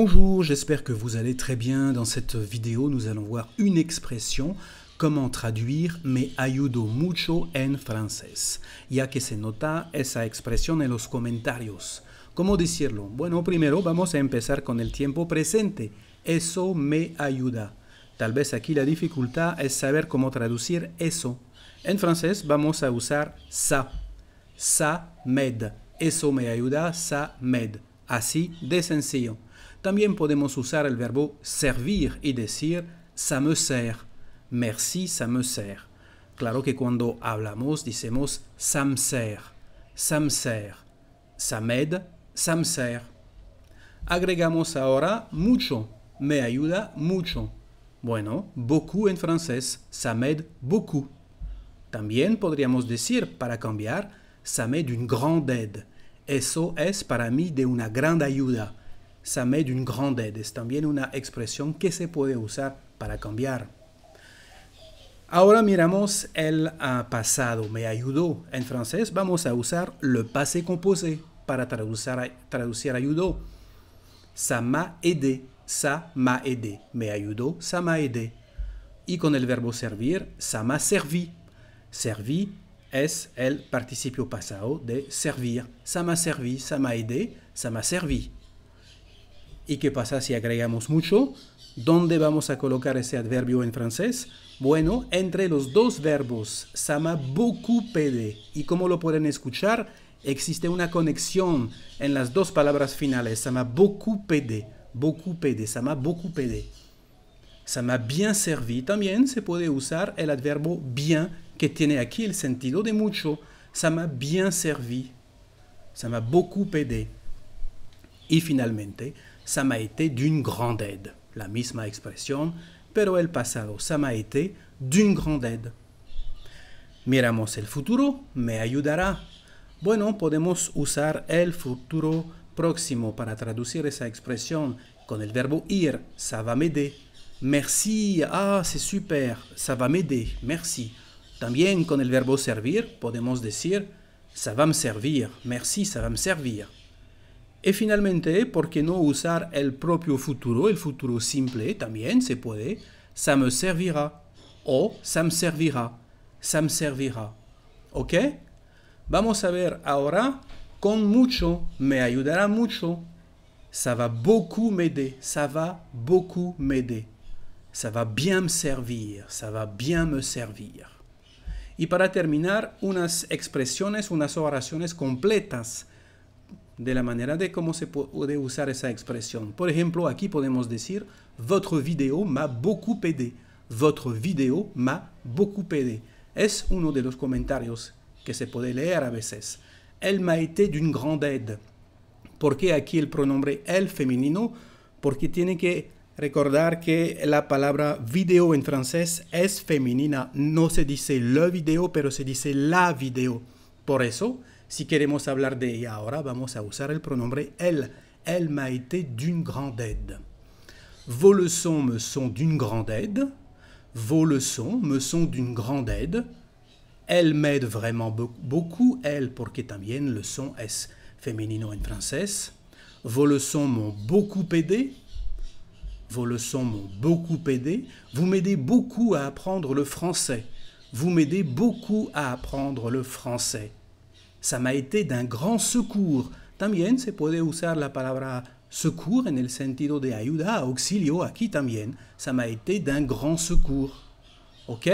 Bonjour, j'espère que vous allez très bien. Dans cette vidéo, nous allons voir une expression, comment traduire me ayudo mucho en francés, ya que se nota esa expresión en los comentarios. ¿Cómo decirlo? Bueno, primero vamos a empezar con el tiempo presente. Eso me ayuda. Tal vez aquí la dificultad es saber cómo traducir eso. En francés vamos a usar ça. Ça m'aide. Eso me ayuda, ça m'aide. Así de sencillo. También podemos usar el verbo servir y decir ça me sert. Merci, ça me sert. Claro que cuando hablamos decimos ça me sert, ça me sert, ça m'aide, ça me sert. Agregamos ahora mucho, me ayuda mucho. Bueno, beaucoup en francés, ça m'aide beaucoup. También podríamos decir, para cambiar, ça m'aide d'une grande aide. Eso es para mí de una gran ayuda. ça m'aide une grande aide. C'est aussi une expression que se peut utiliser pour changer. Ahora miramos el passé. Ah, pasado. Me ayudó. En francés vamos a usar le passé composé para traducir, traducir Ça m'a aidé. Ça m'a aidé. Me ayudó. Ça m'a aidé. Y con le verbe « servir, ça m'a servi. Servi es el participio passé de servir. Ça m'a servi. Ça m'a aidé. Ça m'a servi. ¿Y qué pasa si agregamos mucho? ¿Dónde vamos a colocar ese adverbio en francés? Bueno, entre los dos verbos, sama beaucoup pede. ¿Y como lo pueden escuchar? Existe una conexión en las dos palabras finales. Sama m'a beaucoup pede. Beaucoup pede. Sama beaucoup pede. Ça bien servi. También se puede usar el adverbo bien, que tiene aquí el sentido de mucho. Sama bien servi. Sama m'a beaucoup aidé. Y finalmente, ça m'a été d'une grande aide. La misma expression, pero el pasado, ça m'a été d'une grande aide. Miramos el futuro, me ayudará. Bueno, podemos usar el futuro próximo para traducir esa expresión con el verbo ir, ça va m'aider. Merci, ah, c'est super, ça va m'aider, merci. También con el verbo servir podemos decir, ça va me servir, merci, ça va me servir. Y finalmente, ¿por qué no usar el propio futuro, el futuro simple también se puede? Ça me servirá o ça me servirá, ça me servirá. ¿Ok? Vamos a ver ahora con mucho, me ayudará mucho. Ça va beaucoup m'aider, ça va beaucoup m'aider. Ça va bien me servir, ça va bien me servir. Y para terminar, unas expresiones, unas oraciones completas de la manera de cómo se puede usar esa expresión. Por ejemplo, aquí podemos decir, votre video m'a beaucoup aidé. Votre video m'a beaucoup aidé. Es uno de los comentarios que se puede leer a veces. Elle m'a été d'une grande aide. ¿Por qué aquí el pronombre el femenino? Porque tiene que recordar que la palabra video en francés es femenina. No se dice le video, pero se dice la video. Por eso, Si queremos hablar de ella ahora, vamos a usar el pronombre elle. Elle m'a été d'une grande aide. Vos leçons me sont d'une grande aide. Vos leçons me sont d'une grande aide. Elle m'aide vraiment beaucoup, elle, porque también le son es femenino en francés. Vos leçons m'ont beaucoup aidé. Vos leçons m'ont beaucoup aidé. Vous m'aidez beaucoup à apprendre le français. Vous m'aidez beaucoup à apprendre le français ça m'a été d'un grand secours. También se puede usar la palabra secours en el sentido de ayuda, auxilio, aquí también. Ça m'a été d'un grand secours. Ok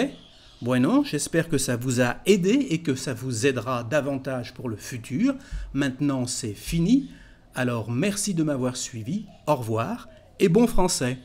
Bueno, j'espère que ça vous a aidé et que ça vous aidera davantage pour le futur. Maintenant, c'est fini. Alors, merci de m'avoir suivi. Au revoir et bon français.